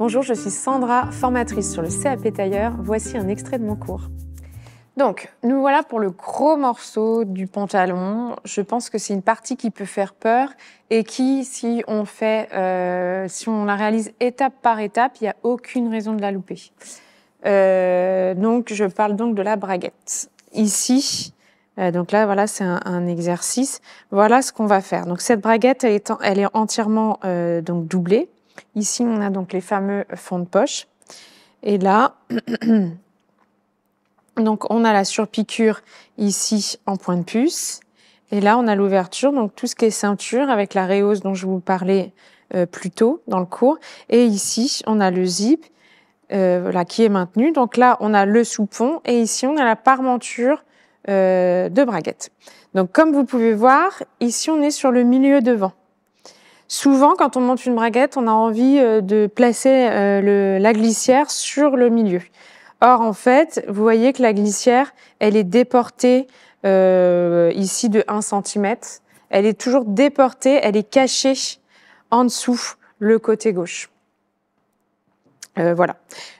Bonjour, je suis Sandra, formatrice sur le CAP tailleur. Voici un extrait de mon cours. Donc, nous voilà pour le gros morceau du pantalon. Je pense que c'est une partie qui peut faire peur et qui, si on fait, euh, si on la réalise étape par étape, il n'y a aucune raison de la louper. Euh, donc, je parle donc de la braguette. Ici, euh, donc là, voilà, c'est un, exercice. Voilà ce qu'on va faire. Donc, cette braguette, elle est, elle est entièrement donc doublée. Ici, on a donc les fameux fonds de poche. Et là, donc on a la surpiqûre ici en point de puce. Et là, on a l'ouverture, donc tout ce qui est ceinture avec la réhausse dont je vous parlais euh, plus tôt dans le cours. Et ici, on a le zip euh, voilà, qui est maintenu. Donc là, on a le soupon et ici, on a la parmenture euh, de braguette. Donc comme vous pouvez voir, ici, on est sur le milieu devant. Souvent, quand on monte une braguette, on a envie euh, de placer euh, la glissière sur le milieu. Or, en fait, vous voyez que la glissière, elle est déportée euh, ici de 1 cm. Elle est toujours déportée, elle est cachée en dessous le côté gauche. voilà.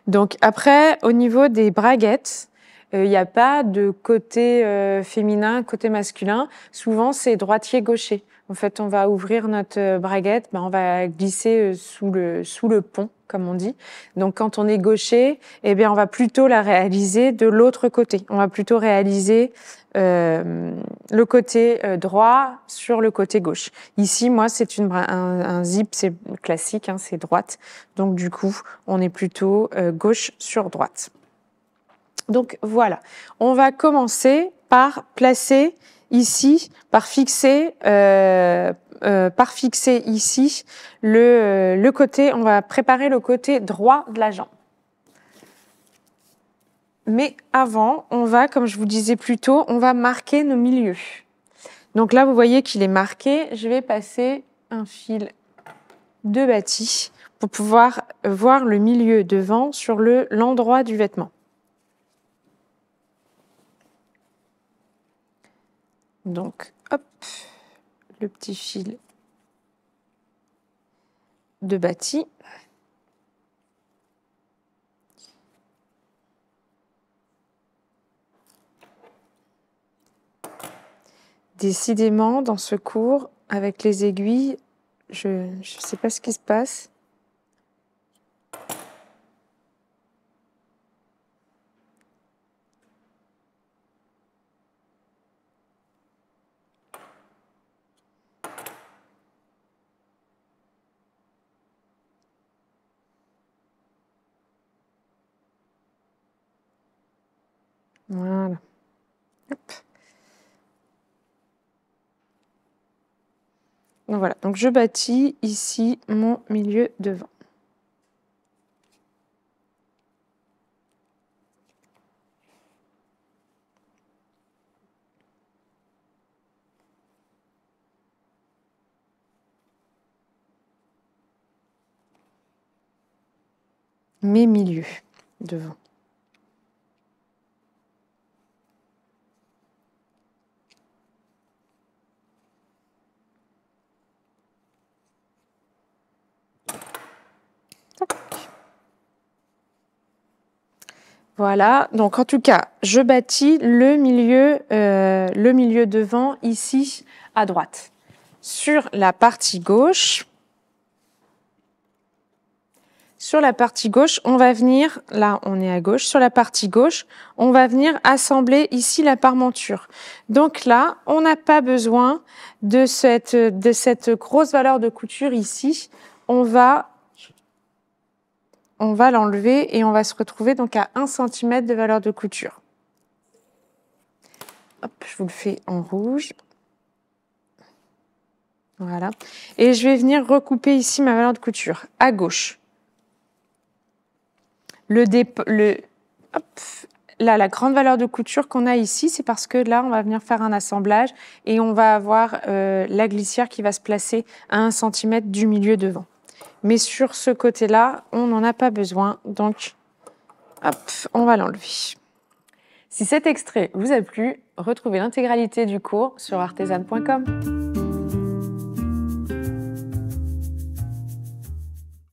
Donc après, au niveau des braguettes, il euh, n'y a pas de côté euh, féminin, côté masculin. Souvent, c'est droitier-gaucher. En fait, on va ouvrir notre euh, braguette, ben on va glisser sous le, sous le pont, comme on dit. Donc, quand on est gaucher, eh bien, on va plutôt la réaliser de l'autre côté. On va plutôt réaliser le côté droit sur le côté gauche. Ici, moi, c'est un, zip, c'est classique, hein, c'est droite. Donc, du coup, on est plutôt gauche sur droite. Donc voilà, on va commencer par placer ici, par fixer, euh, euh, par fixer ici le, côté, on va préparer le côté droit de la jambe. Mais avant, on va, comme je vous disais plus tôt, on va marquer nos milieux. Donc là, vous voyez qu'il est marqué. Je vais passer un fil de bâti pour pouvoir voir le milieu devant sur l'endroit du vêtement. Donc, hop, le petit fil de bâti. Décidément, dans ce cours, avec les aiguilles, je ne sais pas ce qui se passe. Voilà. Donc voilà, donc je bâtis ici mon milieu devant. mes milieux devant. Voilà, donc en tout cas, je bâtis le milieu, euh, le milieu devant ici à droite. Sur la partie gauche, sur la partie gauche, on va venir, là on est à gauche, sur la partie gauche, on va venir assembler ici la parmenture. Donc là, on n'a pas besoin de cette, de cette grosse valeur de couture ici. On va on va l'enlever et on va se retrouver donc à 1 cm de valeur de couture. je vous le fais en rouge. Voilà. Et je vais venir recouper ici ma valeur de couture à gauche. Le, là, la grande valeur de couture qu'on a ici, c'est parce que là, on va venir faire un assemblage et on va avoir euh, la glissière qui va se placer à 1 cm du milieu devant. Mais sur ce côté-là, on n'en a pas besoin. Donc, hop, on va l'enlever. Si cet extrait vous a plu, retrouvez l'intégralité du cours sur artisan.com.